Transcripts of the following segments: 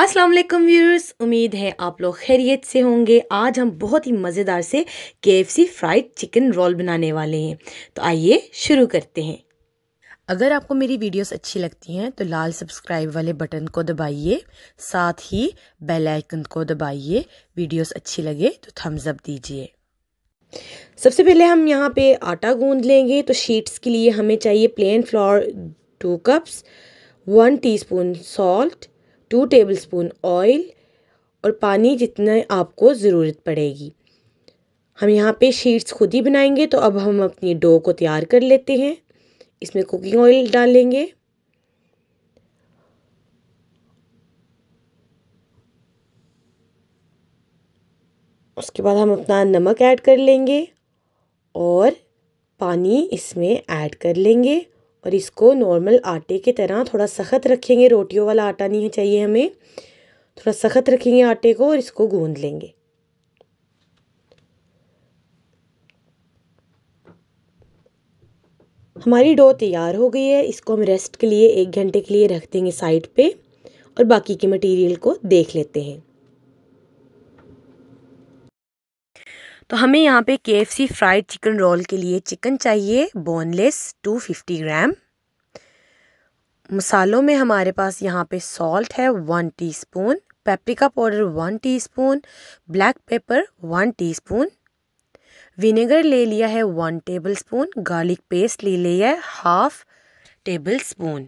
अस्सलाम वालेकुम व्यूअर्स उम्मीद है आप लोग खैरियत से होंगे आज हम बहुत ही मज़ेदार से सी फ्राइड चिकन रोल बनाने वाले हैं तो आइए शुरू करते हैं अगर आपको मेरी वीडियोस अच्छी लगती हैं तो लाल सब्सक्राइब वाले बटन को दबाइए साथ ही बेल आइकन को दबाइए वीडियोस अच्छी लगे तो थम्स अप दीजिए सबसे पहले हम यहाँ पे आटा गूंद लेंगे तो शीट्स के लिए हमें चाहिए plain flour two cups one teaspoon salt two tablespoon oil और पानी जितना आपको ज़रूरत पड़ेगी हम यहाँ पे शीट्स खुद ही बनाएंगे तो अब हम अपनी डो को तैयार कर लेते हैं इसमें कुकिंग ऑयल डालेंगे उसके बाद हम अपना नमक ऐड कर लेंगे और पानी इसमें ऐड कर लेंगे और इसको नॉर्मल आटे की तरह थोड़ा सख्त रखेंगे रोटियों वाला आटा नहीं चाहिए हमें थोड़ा सख्त रखेंगे आटे को और इसको गूंद लेंगे हमारी डो तैयार हो गई है इसको हम रेस्ट के लिए एक घंटे के लिए रख देंगे साइड पे और बाकी के मटेरियल को देख लेते हैं तो हमें यहाँ पे के फ्राइड चिकन रोल के लिए चिकन चाहिए बोनलेस 250 ग्राम मसालों में हमारे पास यहाँ पे सॉल्ट है one teaspoon paprika powder one teaspoon black pepper one teaspoon vinegar ले लिया है one tablespoon garlic paste ले लिया है हाफ टेबल स्पून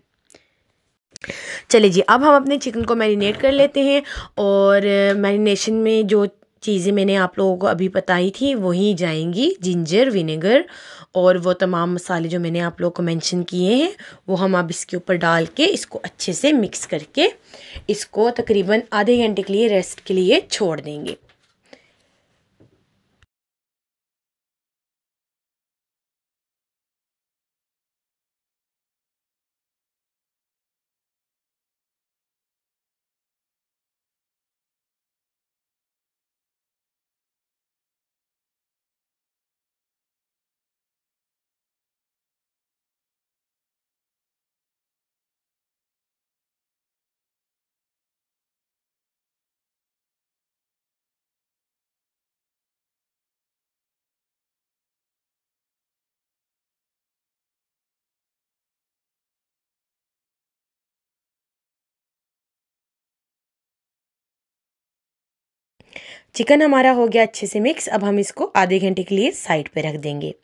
चलिए जी अब हम अपने चिकन को मैरिनेट कर लेते हैं और मैरिनेशन में जो चीज़ें मैंने आप लोगों को अभी बताई थी वही जाएंगी जिंजर विनेगर और वो तमाम मसाले जो मैंने आप लोगों को मेंशन किए हैं वो हम अब इसके ऊपर डाल के इसको अच्छे से मिक्स करके इसको तकरीबन आधे घंटे के लिए रेस्ट के लिए छोड़ देंगे चिकन हमारा हो गया अच्छे से मिक्स अब हम इसको आधे घंटे के लिए साइड पे रख देंगे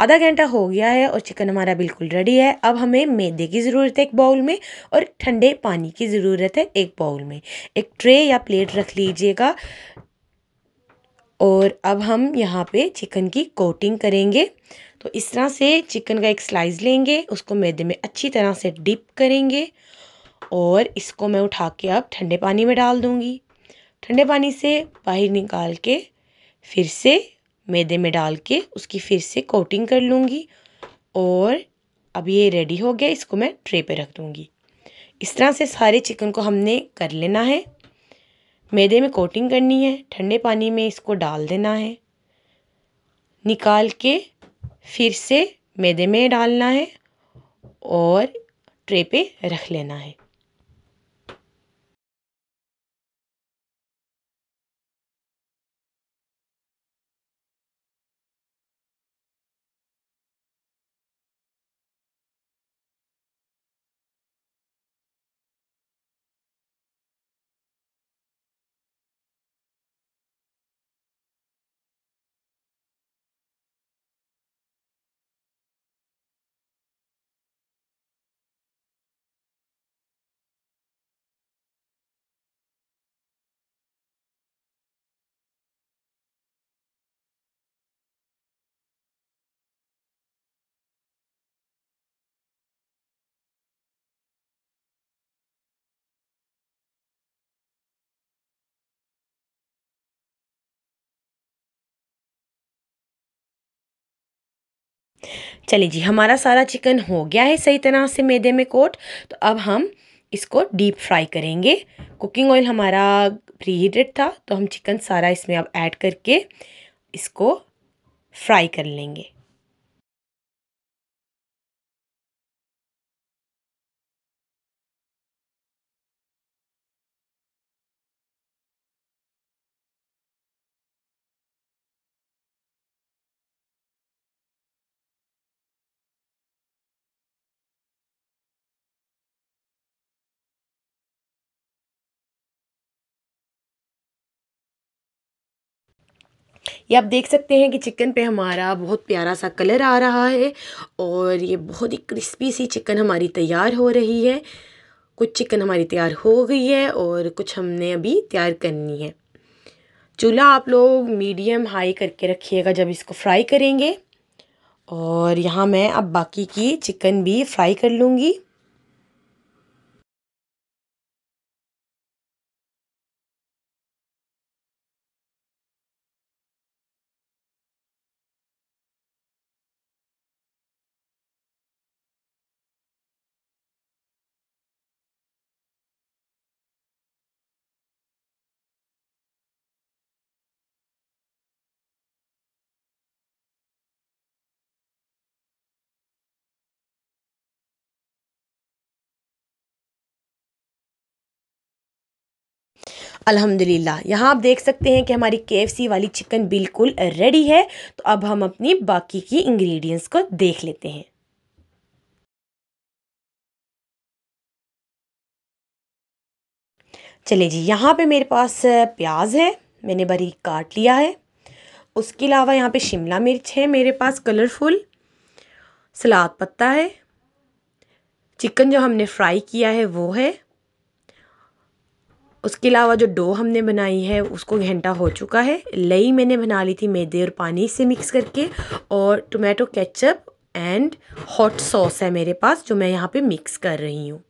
आधा घंटा हो गया है और चिकन हमारा बिल्कुल रेडी है अब हमें मैदे की ज़रूरत है एक बाउल में और ठंडे पानी की ज़रूरत है एक बाउल में एक ट्रे या प्लेट रख लीजिएगा और अब हम यहाँ पे चिकन की कोटिंग करेंगे तो इस तरह से चिकन का एक स्लाइस लेंगे उसको मैदे में अच्छी तरह से डिप करेंगे और इसको मैं उठा के अब ठंडे पानी में डाल दूँगी ठंडे पानी से बाहर निकाल के फिर से मैदे में डाल के उसकी फिर से कोटिंग कर लूँगी और अब ये रेडी हो गया इसको मैं ट्रे पे रख दूँगी इस तरह से सारे चिकन को हमने कर लेना है मैदे में कोटिंग करनी है ठंडे पानी में इसको डाल देना है निकाल के फिर से मैदे में डालना है और ट्रे पे रख लेना है चलिए जी हमारा सारा चिकन हो गया है सही तरह से मैदे में कोट तो अब हम इसको डीप फ्राई करेंगे कुकिंग ऑयल हमारा प्री हीटेड था तो हम चिकन सारा इसमें अब ऐड करके इसको फ्राई कर लेंगे ये आप देख सकते हैं कि चिकन पे हमारा बहुत प्यारा सा कलर आ रहा है और ये बहुत ही क्रिस्पी सी चिकन हमारी तैयार हो रही है कुछ चिकन हमारी तैयार हो गई है और कुछ हमने अभी तैयार करनी है चूल्हा आप लोग मीडियम हाई करके रखिएगा जब इसको फ्राई करेंगे और यहाँ मैं अब बाकी की चिकन भी फ्राई कर लूँगी अल्हम्दुलिल्लाह यहाँ आप देख सकते हैं कि हमारी के वाली चिकन बिल्कुल रेडी है तो अब हम अपनी बाकी की इंग्रेडिएंट्स को देख लेते हैं चलिए जी यहाँ पे मेरे पास प्याज है मैंने बारीक काट लिया है उसके अलावा यहाँ पे शिमला मिर्च है मेरे पास कलरफुल सलाद पत्ता है चिकन जो हमने फ्राई किया है वो है उसके अलावा जो डो हमने बनाई है उसको घंटा हो चुका है लई मैंने बना ली थी मैदे और पानी से मिक्स करके और tomato ketchup and hot sauce है मेरे पास जो मैं यहाँ पे मिक्स कर रही हूँ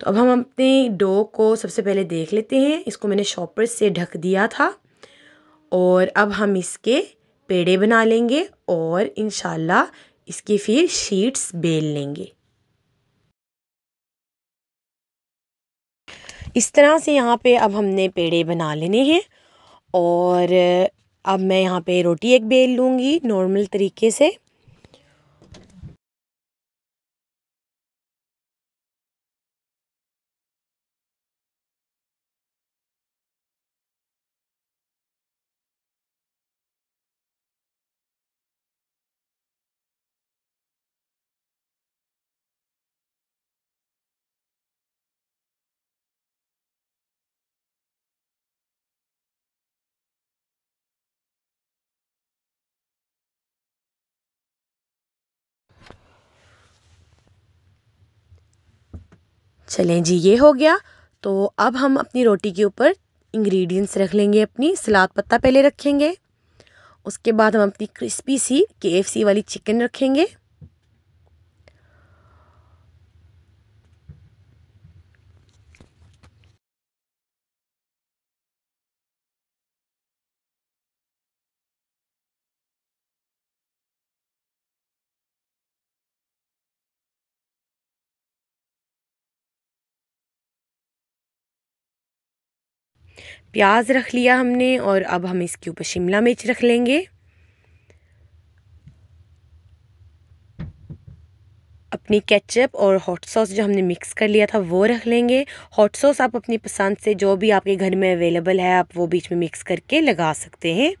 तो अब हम अपने डो को सबसे पहले देख लेते हैं इसको मैंने शॉपर से ढक दिया था और अब हम इसके पेड़े बना लेंगे और इन इसकी फिर शीट्स बेल लेंगे इस तरह से यहाँ पे अब हमने पेड़े बना लेने हैं और अब मैं यहाँ पे रोटी एक बेल लूँगी नॉर्मल तरीके से चलें जी ये हो गया तो अब हम अपनी रोटी के ऊपर इंग्रेडिएंट्स रख लेंगे अपनी सलाद पत्ता पहले रखेंगे उसके बाद हम अपनी क्रिस्पी सी के वाली चिकन रखेंगे प्याज रख लिया हमने और अब हम इसके ऊपर शिमला मिर्च रख लेंगे अपनी केचप और हॉट सॉस जो हमने मिक्स कर लिया था वो रख लेंगे हॉट सॉस आप अपनी पसंद से जो भी आपके घर में अवेलेबल है आप वो बीच में मिक्स करके लगा सकते हैं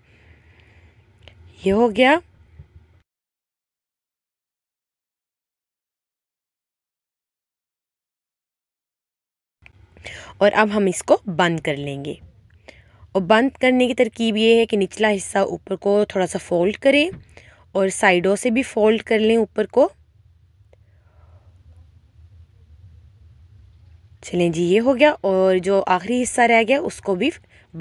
ये हो गया और अब हम इसको बंद कर लेंगे और बंद करने की तरकीब ये है कि निचला हिस्सा ऊपर को थोड़ा सा फोल्ड करें और साइडों से भी फोल्ड कर लें ऊपर को चलें जी ये हो गया और जो आखिरी हिस्सा रह गया उसको भी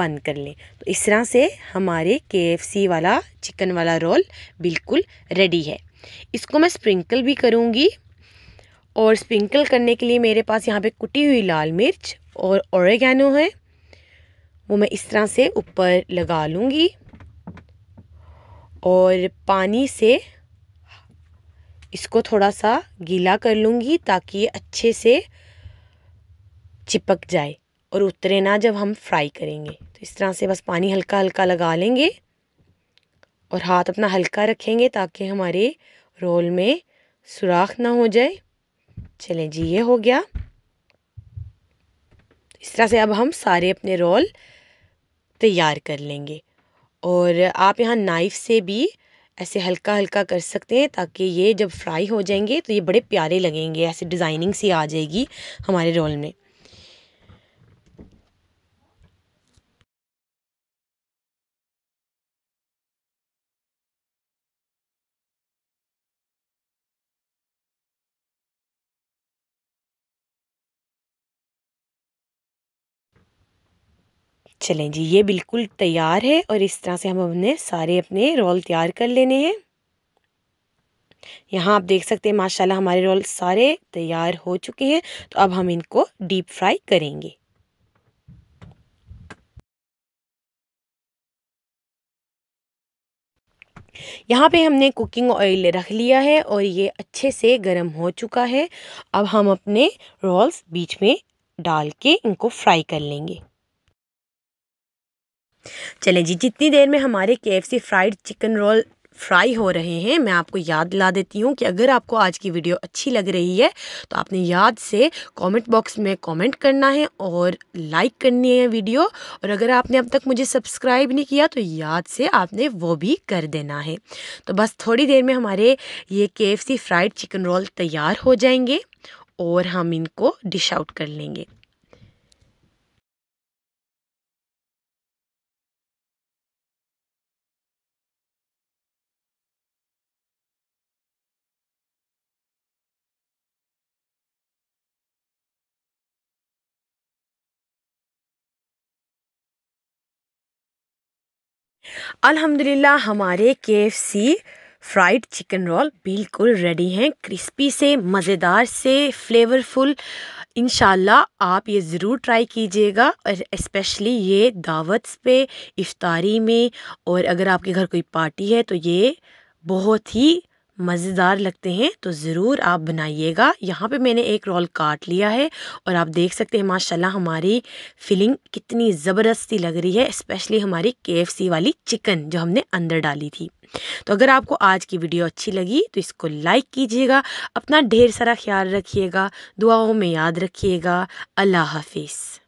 बंद कर लें तो इस तरह से हमारे के वाला चिकन वाला रोल बिल्कुल रेडी है इसको मैं स्प्रिंकल भी करूँगी और स्प्रिंकल करने के लिए मेरे पास यहाँ पे कुटी हुई लाल मिर्च और औरगैनो है वो मैं इस तरह से ऊपर लगा लूँगी और पानी से इसको थोड़ा सा गीला कर लूँगी ताकि ये अच्छे से चिपक जाए और उतरे ना जब हम फ्राई करेंगे तो इस तरह से बस पानी हल्का हल्का लगा लेंगे और हाथ अपना हल्का रखेंगे ताकि हमारे रोल में सुराख ना हो जाए चलें जी ये हो गया इस तरह से अब हम सारे अपने रोल तैयार कर लेंगे और आप यहाँ नाइफ़ से भी ऐसे हल्का हल्का कर सकते हैं ताकि ये जब फ्राई हो जाएंगे तो ये बड़े प्यारे लगेंगे ऐसे डिज़ाइनिंग सी आ जाएगी हमारे रोल में चलें जी ये बिल्कुल तैयार है और इस तरह से हम अपने सारे अपने रोल तैयार कर लेने हैं यहाँ आप देख सकते हैं माशाल्लाह हमारे रोल सारे तैयार हो चुके हैं तो अब हम इनको डीप फ्राई करेंगे यहाँ पे हमने कुकिंग ऑयल रख लिया है और ये अच्छे से गर्म हो चुका है अब हम अपने रोल्स बीच में डाल के इनको फ्राई कर लेंगे चलें जी जितनी देर में हमारे K F C fried chicken roll fry हो रहे हैं मैं आपको याद दिला देती हूँ कि अगर आपको आज की वीडियो अच्छी लग रही है तो आपने याद से कमेंट बॉक्स में कमेंट करना है और लाइक करनी है वीडियो और अगर आपने अब तक मुझे सब्सक्राइब नहीं किया तो याद से आपने वो भी कर देना है तो बस थोड़ी देर में हमारे ये के फ्राइड चिकन रोल तैयार हो जाएंगे और हम इनको डिश आउट कर लेंगे अल्हम्दुलिल्लाह हमारे के फ्राइड चिकन रोल बिल्कुल रेडी हैं क्रिस्पी से मज़ेदार से फ्लेवरफुल इन आप ये ज़रूर ट्राई कीजिएगा और इस्पेशली ये दावत पे इफ्तारी में और अगर आपके घर कोई पार्टी है तो ये बहुत ही मज़ेदार लगते हैं तो ज़रूर आप बनाइएगा यहाँ पे मैंने एक रोल काट लिया है और आप देख सकते हैं माशाल्लाह हमारी फिलिंग कितनी ज़बरदस्ती लग रही है स्पेशली हमारी के वाली चिकन जो हमने अंदर डाली थी तो अगर आपको आज की वीडियो अच्छी लगी तो इसको लाइक कीजिएगा अपना ढेर सारा ख्याल रखिएगा दुआओं में याद रखिएगा अल्लाह हाफिज़